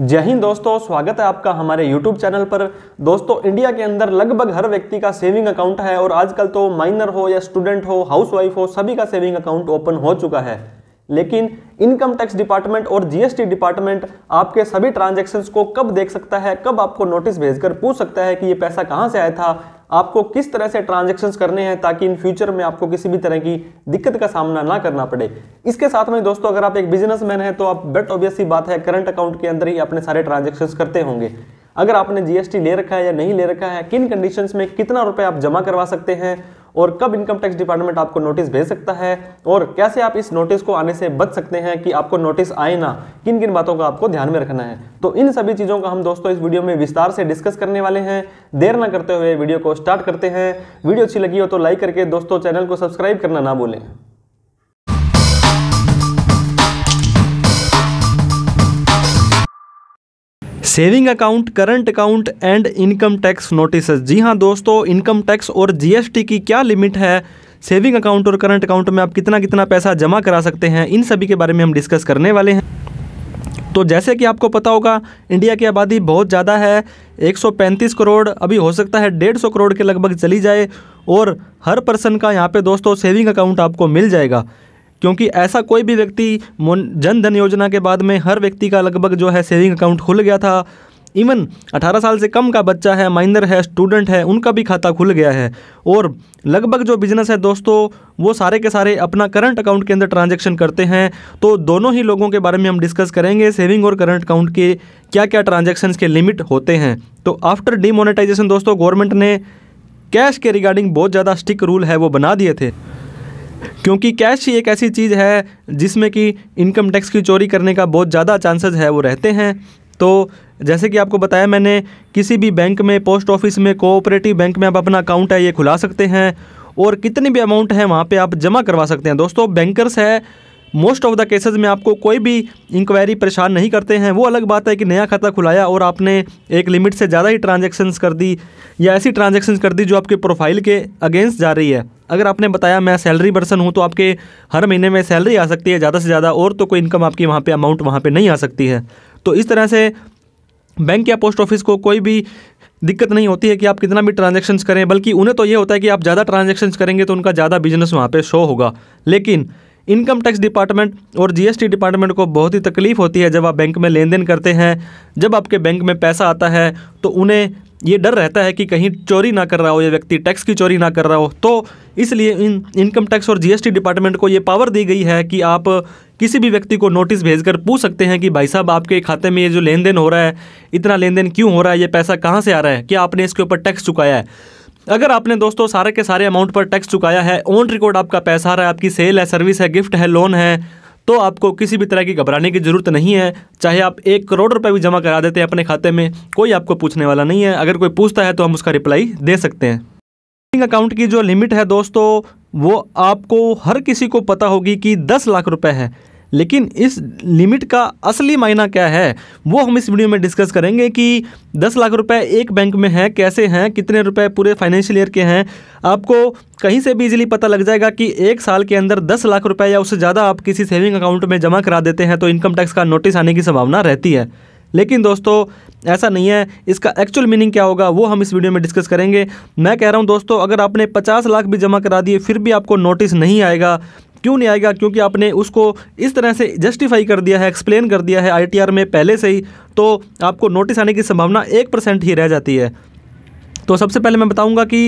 जय हिंद दोस्तों स्वागत है आपका हमारे YouTube चैनल पर दोस्तों इंडिया के अंदर लगभग हर व्यक्ति का सेविंग अकाउंट है और आजकल तो माइनर हो या स्टूडेंट हो हाउसवाइफ हो सभी का सेविंग अकाउंट ओपन हो चुका है लेकिन इनकम टैक्स डिपार्टमेंट और जीएसटी डिपार्टमेंट आपके सभी ट्रांजेक्शन्स को कब देख सकता है कब आपको नोटिस भेजकर पूछ सकता है कि ये पैसा कहाँ से आया था आपको किस तरह से ट्रांजेक्शन करने हैं ताकि इन फ्यूचर में आपको किसी भी तरह की दिक्कत का सामना ना करना पड़े इसके साथ में दोस्तों अगर आप एक बिजनेस हैं तो आप बेट ऑब्वियसली बात है करंट अकाउंट के अंदर ही अपने सारे ट्रांजेक्शन करते होंगे अगर आपने जीएसटी ले रखा है या नहीं ले रखा है किन कंडीशंस में कितना रुपए आप जमा करवा सकते हैं और कब इनकम टैक्स डिपार्टमेंट आपको नोटिस भेज सकता है और कैसे आप इस नोटिस को आने से बच सकते हैं कि आपको नोटिस आए ना किन किन बातों का आपको ध्यान में रखना है तो इन सभी चीज़ों का हम दोस्तों इस वीडियो में विस्तार से डिस्कस करने वाले हैं देर ना करते हुए वीडियो को स्टार्ट करते हैं वीडियो अच्छी लगी हो तो लाइक करके दोस्तों चैनल को सब्सक्राइब करना ना भूलें saving account current account and income tax notice जी हाँ दोस्तों इनकम टैक्स और जीएसटी की क्या लिमिट है सेविंग अकाउंट और करंट अकाउंट में आप कितना कितना पैसा जमा करा सकते हैं इन सभी के बारे में हम डिस्कस करने वाले हैं तो जैसे कि आपको पता होगा इंडिया की आबादी बहुत ज़्यादा है 135 करोड़ अभी हो सकता है 150 करोड़ के लगभग चली जाए और हर पर्सन का यहाँ पे दोस्तों सेविंग अकाउंट आपको मिल जाएगा क्योंकि ऐसा कोई भी व्यक्ति जन धन योजना के बाद में हर व्यक्ति का लगभग जो है सेविंग अकाउंट खुल गया था इवन 18 साल से कम का बच्चा है माइनर है स्टूडेंट है उनका भी खाता खुल गया है और लगभग जो बिजनेस है दोस्तों वो सारे के सारे अपना करंट अकाउंट के अंदर ट्रांजैक्शन करते हैं तो दोनों ही लोगों के बारे में हम डिस्कस करेंगे सेविंग और करंट अकाउंट के क्या क्या ट्रांजेक्शन के लिमिट होते हैं तो आफ्टर डीमोनेटाइजेशन दोस्तों गवर्नमेंट ने कैश के रिगार्डिंग बहुत ज़्यादा स्टिक रूल है वो बना दिए थे क्योंकि कैश ही एक ऐसी चीज़ है जिसमें कि इनकम टैक्स की चोरी करने का बहुत ज़्यादा चांसेस है वो रहते हैं तो जैसे कि आपको बताया मैंने किसी भी बैंक में पोस्ट ऑफिस में कोऑपरेटिव बैंक में आप अपना अकाउंट है ये खुला सकते हैं और कितनी भी अमाउंट है वहाँ पे आप जमा करवा सकते हैं दोस्तों बैंकर्स है मोस्ट ऑफ द केसेस में आपको कोई भी इंक्वायरी परेशान नहीं करते हैं वो अलग बात है कि नया खाता खुलाया और आपने एक लिमिट से ज़्यादा ही ट्रांजेक्शन्स कर दी या ऐसी ट्रांजेक्शन्स कर दी जो आपके प्रोफाइल के अगेंस्ट जा रही है अगर आपने बताया मैं सैलरी पर्सन हूँ तो आपके हर महीने में सैलरी आ सकती है ज़्यादा से ज़्यादा और तो कोई इनकम आपकी वहाँ पर अमाउंट वहाँ पर नहीं आ सकती है तो इस तरह से बैंक या पोस्ट ऑफिस को कोई भी दिक्कत नहीं होती है कि आप कितना भी ट्रांजेक्शन्स करें बल्कि उन्हें तो ये होता है कि आप ज़्यादा ट्रांजेक्शन करेंगे तो उनका ज़्यादा बिजनेस वहाँ पर शो होगा लेकिन इनकम टैक्स डिपार्टमेंट और जीएसटी डिपार्टमेंट को बहुत ही तकलीफ़ होती है जब आप बैंक में लेन देन करते हैं जब आपके बैंक में पैसा आता है तो उन्हें ये डर रहता है कि कहीं चोरी ना कर रहा हो ये व्यक्ति टैक्स की चोरी ना कर रहा हो तो इसलिए इन इनकम टैक्स और जीएसटी डिपार्टमेंट को ये पावर दी गई है कि आप किसी भी व्यक्ति को नोटिस भेजकर पूछ सकते हैं कि भाई साहब आपके खाते में ये जो लेन देन हो रहा है इतना लेन देन क्यों हो रहा है ये पैसा कहाँ से आ रहा है क्या आपने इसके ऊपर टैक्स चुकाया है अगर आपने दोस्तों सारे के सारे अमाउंट पर टैक्स चुकाया है ऑन रिकॉर्ड आपका पैसा आ रहा है आपकी सेल है सर्विस है गिफ्ट है लोन है तो आपको किसी भी तरह की घबराने की ज़रूरत नहीं है चाहे आप एक करोड़ रुपए भी जमा करा देते हैं अपने खाते में कोई आपको पूछने वाला नहीं है अगर कोई पूछता है तो हम उसका रिप्लाई दे सकते हैं सेविंग अकाउंट की जो लिमिट है दोस्तों वो आपको हर किसी को पता होगी कि दस लाख रुपए है लेकिन इस लिमिट का असली मायना क्या है वो हम इस वीडियो में डिस्कस करेंगे कि दस लाख रुपए एक बैंक में हैं कैसे हैं कितने रुपए पूरे फाइनेंशियल ईयर के हैं आपको कहीं से भी इजीली पता लग जाएगा कि एक साल के अंदर दस लाख रुपए या उससे ज़्यादा आप किसी सेविंग अकाउंट में जमा करा देते हैं तो इनकम टैक्स का नोटिस आने की संभावना रहती है लेकिन दोस्तों ऐसा नहीं है इसका एक्चुअल मीनिंग क्या होगा वो हम इस वीडियो में डिस्कस करेंगे मैं कह रहा हूँ दोस्तों अगर आपने 50 लाख भी जमा करा दिए फिर भी आपको नोटिस नहीं आएगा क्यों नहीं आएगा क्योंकि आपने उसको इस तरह से जस्टिफाई कर दिया है एक्सप्लेन कर दिया है आई में पहले से ही तो आपको नोटिस आने की संभावना एक परसेंट ही रह जाती है तो सबसे पहले मैं बताऊंगा कि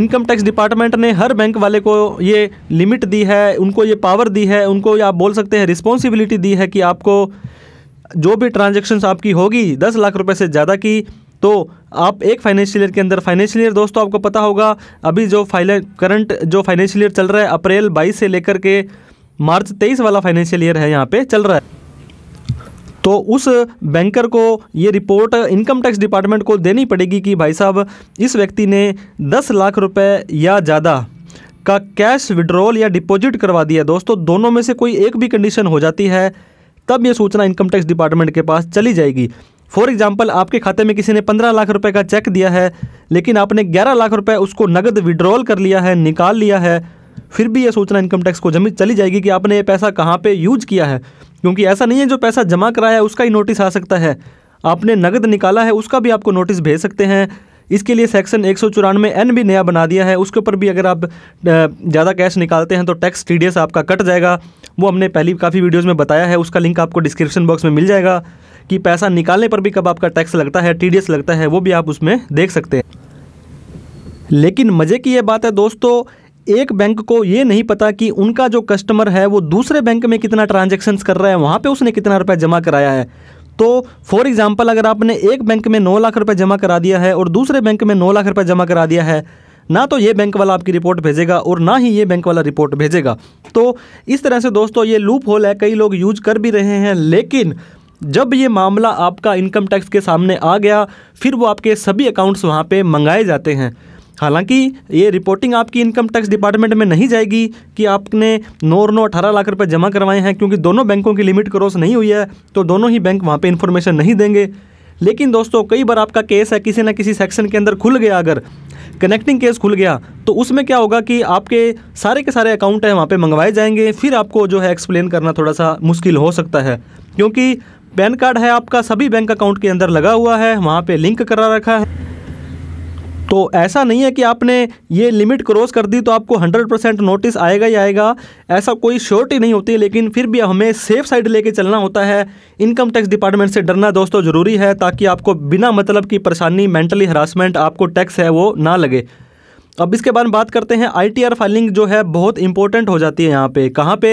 इनकम टैक्स डिपार्टमेंट ने हर बैंक वाले को ये लिमिट दी है उनको ये पावर दी है उनको आप बोल सकते हैं रिस्पॉन्सिबिलिटी दी है कि आपको जो भी ट्रांजेक्शन्स आपकी होगी दस लाख रुपए से ज़्यादा की तो आप एक फाइनेंशियल ईयर के अंदर फाइनेंशियल ईयर दोस्तों आपको पता होगा अभी जो फाइल करंट जो फाइनेंशियल ईयर चल रहा है अप्रैल बाईस से लेकर के मार्च तेईस वाला फाइनेंशियल ईयर है यहाँ पे चल रहा है तो उस बैंकर को ये रिपोर्ट इनकम टैक्स डिपार्टमेंट को देनी पड़ेगी कि भाई साहब इस व्यक्ति ने दस लाख रुपए या ज़्यादा का कैश विड्रॉल या डिपॉजिट करवा दिया दोस्तों दोनों में से कोई एक भी कंडीशन हो जाती है तब ये सूचना इनकम टैक्स डिपार्टमेंट के पास चली जाएगी फॉर एग्जाम्पल आपके खाते में किसी ने पंद्रह लाख रुपये का चेक दिया है लेकिन आपने ग्यारह लाख रुपये उसको नगद विड्रॉल कर लिया है निकाल लिया है फिर भी ये सोचना इनकम टैक्स को जमी चली जाएगी कि आपने ये पैसा कहाँ पे यूज किया है क्योंकि ऐसा नहीं है जो पैसा जमा कराया है उसका ही नोटिस आ सकता है आपने नगद निकाला है उसका भी आपको नोटिस भेज सकते हैं इसके लिए सेक्शन एक सौ चौरानवे एन भी नया बना दिया है उसके ऊपर भी अगर आप ज़्यादा कैश निकालते हैं तो टैक्स टी आपका कट जाएगा वो हमने पहली काफ़ी वीडियोज़ में बताया है उसका लिंक आपको डिस्क्रिप्शन बॉक्स में मिल जाएगा कि पैसा निकालने पर भी कब आपका टैक्स लगता है टी लगता है वो भी आप उसमें देख सकते हैं लेकिन मज़े की ये बात है दोस्तों एक बैंक को ये नहीं पता कि उनका जो कस्टमर है वो दूसरे बैंक में कितना ट्रांजेक्शन्स कर रहा है वहाँ पे उसने कितना रुपया जमा कराया है तो फॉर एग्ज़ाम्पल अगर आपने एक बैंक में नौ लाख रुपये जमा करा दिया है और दूसरे बैंक में नौ लाख रुपये जमा करा दिया है ना तो ये बैंक वाला आपकी रिपोर्ट भेजेगा और ना ही ये बैंक वाला रिपोर्ट भेजेगा तो इस तरह से दोस्तों ये लूप होल है कई लोग यूज कर भी रहे हैं लेकिन जब ये मामला आपका इनकम टैक्स के सामने आ गया फिर वो आपके सभी अकाउंट्स वहाँ पे मंगाए जाते हैं हालांकि ये रिपोर्टिंग आपकी इनकम टैक्स डिपार्टमेंट में नहीं जाएगी कि आपने नौ नौ अठारह लाख रुपए जमा करवाए हैं क्योंकि दोनों बैंकों की लिमिट क्रॉस नहीं हुई है तो दोनों ही बैंक वहाँ पर इन्फॉर्मेशन नहीं देंगे लेकिन दोस्तों कई बार आपका केस है किसी ना किसी सेक्शन के अंदर खुल गया अगर कनेक्टिंग केस खुल गया तो उसमें क्या होगा कि आपके सारे के सारे अकाउंट हैं वहाँ पे मंगवाए जाएंगे फिर आपको जो है एक्सप्लेन करना थोड़ा सा मुश्किल हो सकता है क्योंकि पैन कार्ड है आपका सभी बैंक अकाउंट के अंदर लगा हुआ है वहाँ पे लिंक करा रखा है तो ऐसा नहीं है कि आपने ये लिमिट क्रॉस कर दी तो आपको 100 परसेंट नोटिस आएगा ही आएगा ऐसा कोई श्योरिटी नहीं होती लेकिन फिर भी हमें सेफ साइड लेके चलना होता है इनकम टैक्स डिपार्टमेंट से डरना दोस्तों ज़रूरी है ताकि आपको बिना मतलब की परेशानी मेंटली हरासमेंट आपको टैक्स है वो ना लगे अब इसके बाद बात करते हैं आईटीआर फाइलिंग जो है बहुत इंपॉर्टेंट हो जाती है यहाँ पे कहाँ पे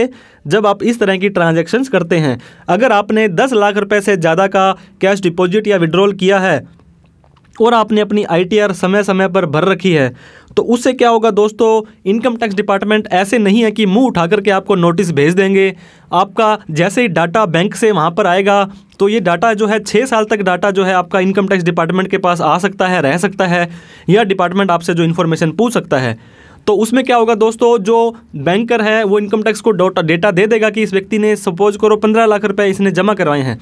जब आप इस तरह की ट्रांजेक्शन करते हैं अगर आपने दस लाख रुपए से ज़्यादा का कैश डिपॉजिट या विड्रॉल किया है और आपने अपनी आई समय समय पर भर रखी है तो उससे क्या होगा दोस्तों इनकम टैक्स डिपार्टमेंट ऐसे नहीं है कि मुंह उठा करके आपको नोटिस भेज देंगे आपका जैसे ही डाटा बैंक से वहाँ पर आएगा तो ये डाटा जो है छः साल तक डाटा जो है आपका इनकम टैक्स डिपार्टमेंट के पास आ सकता है रह सकता है या डिपार्टमेंट आपसे जो इन्फॉर्मेशन पूछ सकता है तो उसमें क्या होगा दोस्तों जो बैंकर है वो इनकम टैक्स को डेटा दे देगा कि इस व्यक्ति ने सपोज करो पंद्रह लाख रुपए इसने जमा करवाए हैं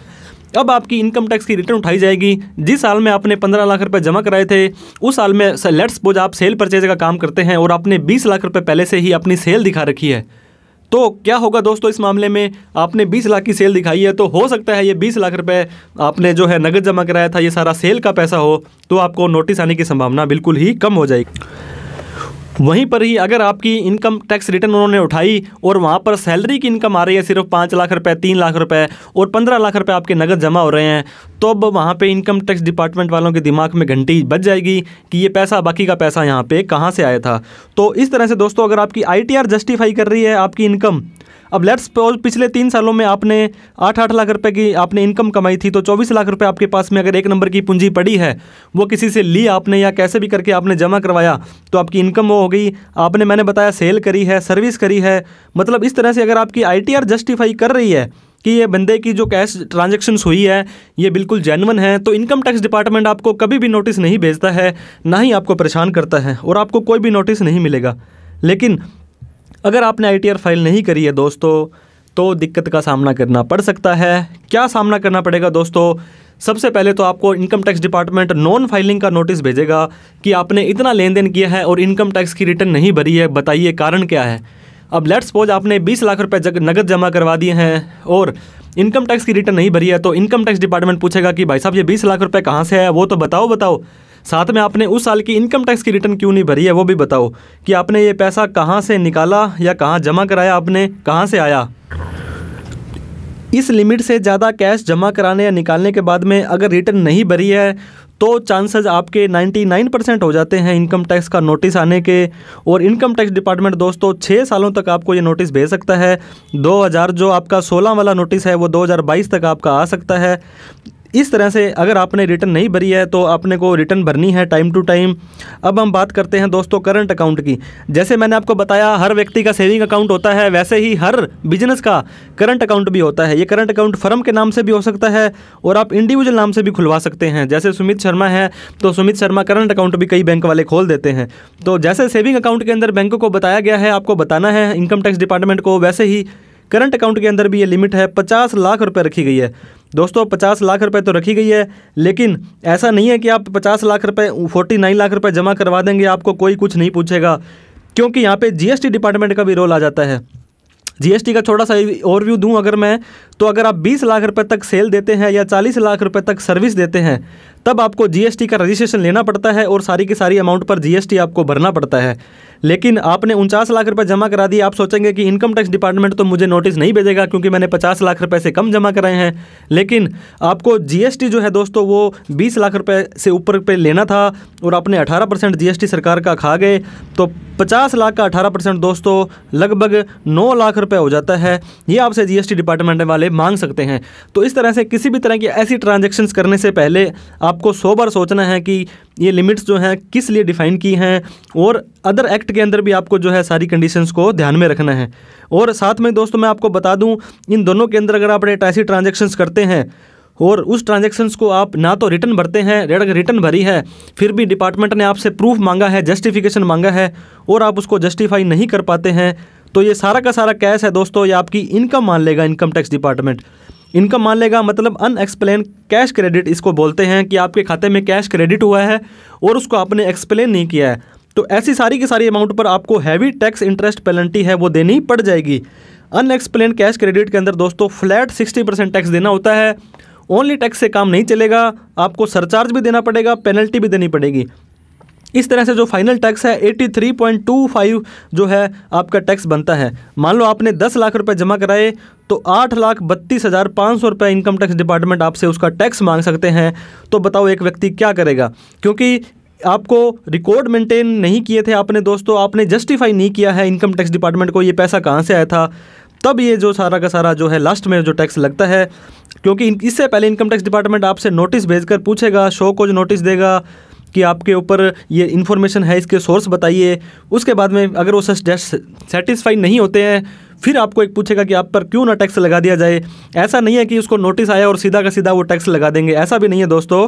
अब आपकी इनकम टैक्स की रिटर्न उठाई जाएगी जिस साल में आपने पंद्रह लाख रुपए जमा कराए थे उस साल में लेट्स सपोज आप सेल परचेज का काम करते हैं और आपने बीस लाख रुपये पहले से ही अपनी सेल दिखा रखी है तो क्या होगा दोस्तों इस मामले में आपने 20 लाख की सेल दिखाई है तो हो सकता है ये 20 लाख रुपए आपने जो है नगद जमा कराया था ये सारा सेल का पैसा हो तो आपको नोटिस आने की संभावना बिल्कुल ही कम हो जाएगी वहीं पर ही अगर आपकी इनकम टैक्स रिटर्न उन्होंने उठाई और वहाँ पर सैलरी की इनकम आ रही है सिर्फ पाँच लाख रुपये तीन लाख रुपये और पंद्रह लाख रुपये आपके नगद जमा हो रहे हैं तो अब वहाँ पर इनकम टैक्स डिपार्टमेंट वालों के दिमाग में घंटी बच जाएगी कि ये पैसा बाकी का पैसा यहाँ पर कहाँ से आया था तो इस तरह से दोस्तों अगर आपकी आई जस्टिफाई कर रही है आपकी इनकम अब लेट्स सपोज पिछले तीन सालों में आपने आठ आठ लाख रुपए की आपने इनकम कमाई थी तो चौबीस लाख रुपए आपके पास में अगर एक नंबर की पूंजी पड़ी है वो किसी से ली आपने या कैसे भी करके आपने जमा करवाया तो आपकी इनकम वो हो गई आपने मैंने बताया सेल करी है सर्विस करी है मतलब इस तरह से अगर आपकी आई जस्टिफाई कर रही है कि ये बंदे की जो कैश ट्रांजेक्शन्स हुई है ये बिल्कुल जैनवन है तो इनकम टैक्स डिपार्टमेंट आपको कभी भी नोटिस नहीं भेजता है ना ही आपको परेशान करता है और आपको कोई भी नोटिस नहीं मिलेगा लेकिन अगर आपने आई फाइल नहीं करी है दोस्तों तो दिक्कत का सामना करना पड़ सकता है क्या सामना करना पड़ेगा दोस्तों सबसे पहले तो आपको income tax department non filing का नोटिस भेजेगा कि आपने इतना लेन देन किया है और इनकम टैक्स की रिटर्न नहीं भरी है बताइए कारण क्या है अब लेट्स सपोज आपने 20 लाख रुपए नगद जमा करवा दिए हैं और इनकम टैक्स की रिटर्न नहीं भरी है तो इनकम टैक्स डिपार्टमेंट पूछेगा कि भाई साहब ये बीस लाख रुपये कहाँ से है वो तो बताओ बताओ साथ में आपने उस साल की इनकम टैक्स की रिटर्न क्यों नहीं भरी है वो भी बताओ कि आपने ये पैसा कहाँ से निकाला या कहाँ जमा कराया आपने कहाँ से आया इस लिमिट से ज़्यादा कैश जमा कराने या निकालने के बाद में अगर रिटर्न नहीं भरी है तो चांसेस आपके 99 परसेंट हो जाते हैं इनकम टैक्स का नोटिस आने के और इनकम टैक्स डिपार्टमेंट दोस्तों छः सालों तक आपको ये नोटिस भेज सकता है 2000 जो आपका 16 वाला नोटिस है वो 2022 तक आपका आ सकता है इस तरह से अगर आपने रिटर्न नहीं भरी है तो आपने को रिटर्न भरनी है टाइम टू टाइम अब हम बात करते हैं दोस्तों करंट अकाउंट की जैसे मैंने आपको बताया हर व्यक्ति का सेविंग अकाउंट होता है वैसे ही हर बिजनेस का करंट अकाउंट भी होता है ये करंट अकाउंट फर्म के नाम से भी हो सकता है और आप इंडिविजुअल नाम से भी खुलवा सकते हैं जैसे सुमित शर्मा है तो सुमित शर्मा करंट अकाउंट भी कई बैंक वाले खोल देते हैं तो जैसे सेविंग अकाउंट के अंदर बैंकों को बताया गया है आपको बताना है इनकम टैक्स डिपार्टमेंट को वैसे ही करंट अकाउंट के अंदर भी ये लिमिट है पचास लाख रुपये रखी गई है दोस्तों पचास लाख रुपए तो रखी गई है लेकिन ऐसा नहीं है कि आप पचास लाख रुपए फोर्टी नाइन लाख रुपए जमा करवा देंगे आपको कोई कुछ नहीं पूछेगा क्योंकि यहाँ पे जीएसटी डिपार्टमेंट का भी रोल आ जाता है जीएसटी का थोड़ा सा ओवरव्यू दूं अगर मैं तो अगर आप 20 लाख रुपए तक सेल देते हैं या 40 लाख रुपए तक सर्विस देते हैं तब आपको जीएसटी का रजिस्ट्रेशन लेना पड़ता है और सारी की सारी अमाउंट पर जीएसटी आपको भरना पड़ता है लेकिन आपने उनचास लाख रुपये जमा करा दिए आप सोचेंगे कि इनकम टैक्स डिपार्टमेंट तो मुझे नोटिस नहीं भेजेगा क्योंकि मैंने पचास लाख रुपये से कम जमा कराए हैं लेकिन आपको जीएसटी जो है दोस्तों वो बीस लाख रुपये से ऊपर पे लेना था और आपने अठारह परसेंट जी सरकार का खा गए तो पचास लाख का अठारह परसेंट दोस्तों लगभग नौ लाख रुपये हो जाता है ये आपसे जीएसटी डिपार्टमेंट वाले मांग सकते हैं तो इस तरह से किसी भी तरह की ऐसी ट्रांजेक्शन्स करने से पहले आप आपको सौ बार सोचना है कि ये लिमिट्स जो हैं किस लिए डिफ़ाइन की हैं और अदर एक्ट के अंदर भी आपको जो है सारी कंडीशंस को ध्यान में रखना है और साथ में दोस्तों मैं आपको बता दूं इन दोनों के अंदर अगर आप रेट ऐसी ट्रांजेक्शन्स करते हैं और उस ट्रांजेक्शन्स को आप ना तो रिटर्न भरते हैं अगर रिटर्न भरी है फिर भी डिपार्टमेंट ने आपसे प्रूफ मांगा है जस्टिफिकेशन मांगा है और आप उसको जस्टिफाई नहीं कर पाते हैं तो ये सारा का सारा कैश है दोस्तों ये आपकी इनकम मान लेगा इनकम टैक्स डिपार्टमेंट इनका मान लेगा मतलब अनएक्सप्लेन कैश क्रेडिट इसको बोलते हैं कि आपके खाते में कैश क्रेडिट हुआ है और उसको आपने एक्सप्लेन नहीं किया है तो ऐसी सारी की सारी अमाउंट पर आपको हैवी टैक्स इंटरेस्ट पेनल्टी है वो देनी पड़ जाएगी अनएक्सप्लेन कैश क्रेडिट के अंदर दोस्तों फ्लैट सिक्सटी परसेंट टैक्स देना होता है ओनली टैक्स से काम नहीं चलेगा आपको सरचार्ज भी देना पड़ेगा पेनल्टी भी देनी पड़ेगी इस तरह से जो फाइनल टैक्स है 83.25 जो है आपका टैक्स बनता है मान लो आपने 10 लाख रुपए जमा कराए तो आठ लाख बत्तीस हज़ार पाँच सौ रुपये इनकम टैक्स डिपार्टमेंट आपसे उसका टैक्स मांग सकते हैं तो बताओ एक व्यक्ति क्या करेगा क्योंकि आपको रिकॉर्ड मेंटेन नहीं किए थे आपने दोस्तों आपने जस्टिफाई नहीं किया है इनकम टैक्स डिपार्टमेंट को ये पैसा कहाँ से आया था तब ये जो सारा का सारा जो है लास्ट में जो टैक्स लगता है क्योंकि इससे पहले इनकम टैक्स डिपार्टमेंट आपसे नोटिस भेजकर पूछेगा शो को जो नोटिस देगा कि आपके ऊपर ये इन्फॉर्मेशन है इसके सोर्स बताइए उसके बाद में अगर वो सेटिस्फाई नहीं होते हैं फिर आपको एक पूछेगा कि आप पर क्यों ना टैक्स लगा दिया जाए ऐसा नहीं है कि उसको नोटिस आया और सीधा का सीधा वो टैक्स लगा देंगे ऐसा भी नहीं है दोस्तों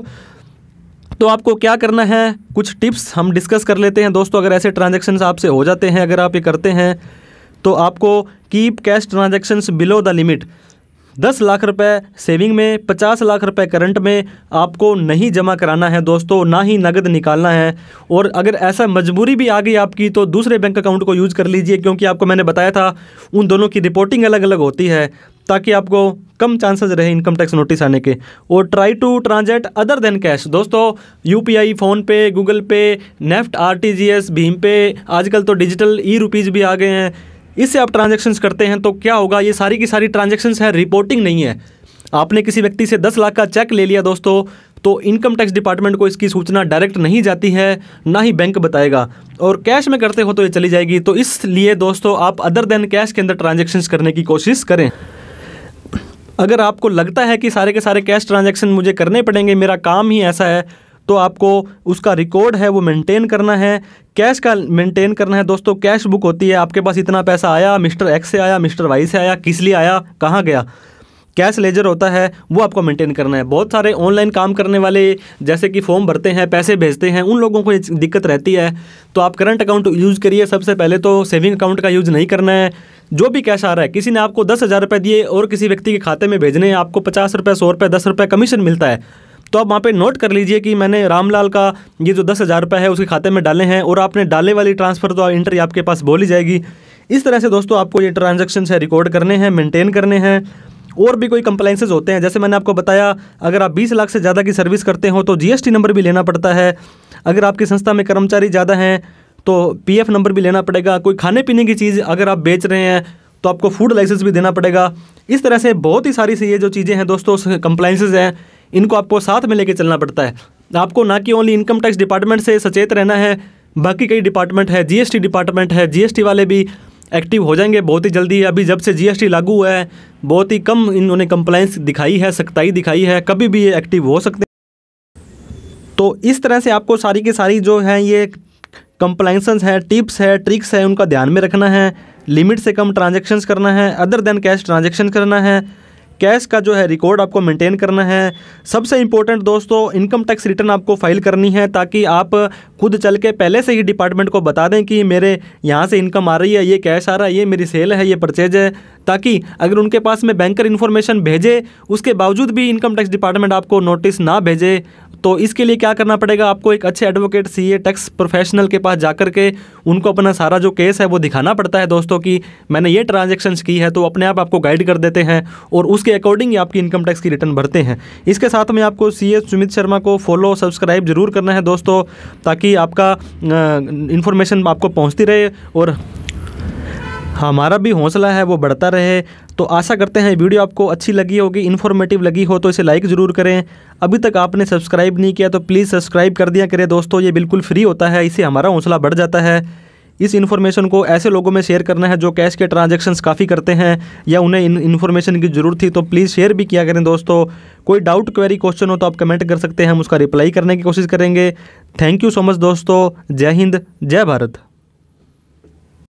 तो आपको क्या करना है कुछ टिप्स हम डिस्कस कर लेते हैं दोस्तों अगर ऐसे ट्रांजेक्शन आपसे हो जाते हैं अगर आप ये करते हैं तो आपको keep cash transactions below the limit दस लाख रुपए सेविंग में पचास लाख रुपए करंट में आपको नहीं जमा कराना है दोस्तों ना ही नगद निकालना है और अगर ऐसा मजबूरी भी आ गई आपकी तो दूसरे बैंक अकाउंट को यूज़ कर लीजिए क्योंकि आपको मैंने बताया था उन दोनों की रिपोर्टिंग अलग अलग होती है ताकि आपको कम चांसेस रहे इनकम टैक्स नोटिस आने के और try to transact other than cash दोस्तों UPI PhonePe Google Pay NEFT R T G S भीम पे आजकल तो डिजिटल ई रुपीज़ भी आ गए हैं इससे आप ट्रांजेक्शन्स करते हैं तो क्या होगा ये सारी की सारी ट्रांजेक्शन्स है रिपोर्टिंग नहीं है आपने किसी व्यक्ति से दस लाख का चेक ले लिया दोस्तों तो इनकम टैक्स डिपार्टमेंट को इसकी सूचना डायरेक्ट नहीं जाती है ना ही बैंक बताएगा और कैश में करते हो तो ये चली जाएगी तो इसलिए दोस्तों आप अदर देन कैश के अंदर ट्रांजेक्शन्स करने की कोशिश करें अगर आपको लगता है कि सारे के सारे कैश ट्रांजेक्शन मुझे करने पड़ेंगे मेरा काम ही ऐसा है तो आपको उसका रिकॉर्ड है वो मेंटेन करना है कैश का मेंटेन करना है दोस्तों कैश बुक होती है आपके पास इतना पैसा आया मिस्टर एक्स से आया मिस्टर वाई से आया किस लिए आया कहाँ गया कैश लेजर होता है वो आपको मेंटेन करना है बहुत सारे ऑनलाइन काम करने वाले जैसे कि फॉर्म भरते हैं पैसे भेजते हैं उन लोगों को दिक्कत रहती है तो आप करंट अकाउंट यूज़ करिए सबसे पहले तो सेविंग अकाउंट का यूज़ नहीं करना है जो भी कैश आ रहा है किसी ने आपको दस हज़ार रुपये दिए और किसी व्यक्ति के खाते में भेजने हैं आपको पचास रुपये सौ रुपये दस रुपये कमीशन मिलता है तो आप वहाँ पर नोट कर लीजिए कि मैंने रामलाल का ये जो दस हज़ार रुपये है उसके खाते में डाले हैं और आपने डालने वाली ट्रांसफ़र तो एंट्री आपके पास बोली जाएगी इस तरह से दोस्तों आपको ये ट्रांजेक्शन है रिकॉर्ड करने हैं मेनटेन करने हैं और भी कोई कंप्लाइंसेज होते हैं जैसे मैंने आपको बताया अगर आप बीस लाख से ज़्यादा की सर्विस करते हो तो जी नंबर भी लेना पड़ता है अगर आपकी संस्था में कर्मचारी ज़्यादा हैं तो पी नंबर भी लेना पड़ेगा कोई खाने पीने की चीज़ अगर आप बेच रहे हैं तो आपको फूड लाइसेंस भी देना पड़ेगा इस तरह से बहुत ही सारी सी ये जो चीज़ें हैं दोस्तों कंप्लाइंसेज हैं इनको आपको साथ में लेके चलना पड़ता है आपको ना कि ओनली इनकम टैक्स डिपार्टमेंट से सचेत रहना है बाकी कई डिपार्टमेंट है जीएसटी डिपार्टमेंट है जीएसटी वाले भी एक्टिव हो जाएंगे बहुत ही जल्दी अभी जब से जीएसटी लागू हुआ है बहुत ही कम इन्होंने कंप्लाइंस दिखाई है सख्ताई दिखाई है कभी भी ये एक्टिव हो सकते हैं तो इस तरह से आपको सारी की सारी जो हैं ये कंप्लाइंसन्स हैं टिप्स है ट्रिक्स है उनका ध्यान में रखना है लिमिट से कम ट्रांजेक्शन्स करना है अदर देन कैश ट्रांजेक्शन करना है कैश का जो है रिकॉर्ड आपको मेंटेन करना है सबसे इंपॉर्टेंट दोस्तों इनकम टैक्स रिटर्न आपको फाइल करनी है ताकि आप खुद चल के पहले से ही डिपार्टमेंट को बता दें कि मेरे यहाँ से इनकम आ रही है ये कैश आ रहा है ये मेरी सेल है ये परचेज है ताकि अगर उनके पास में बैंकर इन्फॉर्मेशन भेजे उसके बावजूद भी इनकम टैक्स डिपार्टमेंट आपको नोटिस ना भेजे तो इसके लिए क्या करना पड़ेगा आपको एक अच्छे advocate C A tax professional के पास जाकर के उनको अपना सारा जो केस है वो दिखाना पड़ता है दोस्तों कि मैंने ये ट्रांजेक्शन्स की है तो अपने आप आपको गाइड कर देते हैं और उसके अकॉर्डिंग ही आपकी इनकम टैक्स की रिटर्न भरते हैं इसके साथ में आपको सी एस सुमित शर्मा को फॉलो सब्सक्राइब जरूर करना है दोस्तों ताकि आपका इन्फॉर्मेशन आपको पहुँचती रहे और हमारा भी हौसला है वो बढ़ता रहे तो आशा करते हैं वीडियो आपको अच्छी लगी होगी इन्फॉर्मेटिव लगी हो तो इसे लाइक ज़रूर करें अभी तक आपने सब्सक्राइब नहीं किया तो प्लीज़ सब्सक्राइब कर दिया करें दोस्तों ये बिल्कुल फ्री होता है इससे हमारा हौसला बढ़ जाता है इस इन्फॉर्मेशन को ऐसे लोगों में शेयर करना है जो कैश के ट्रांजेक्शन काफ़ी करते हैं या उन्हें इन इन्फॉर्मेशन की ज़रूरत थी तो प्लीज़ शेयर भी किया करें दोस्तों कोई डाउट क्वेरी क्वेश्चन हो तो आप कमेंट कर सकते हैं हम उसका रिप्लाई करने की कोशिश करेंगे थैंक यू सो मच दोस्तों जय हिंद जय भारत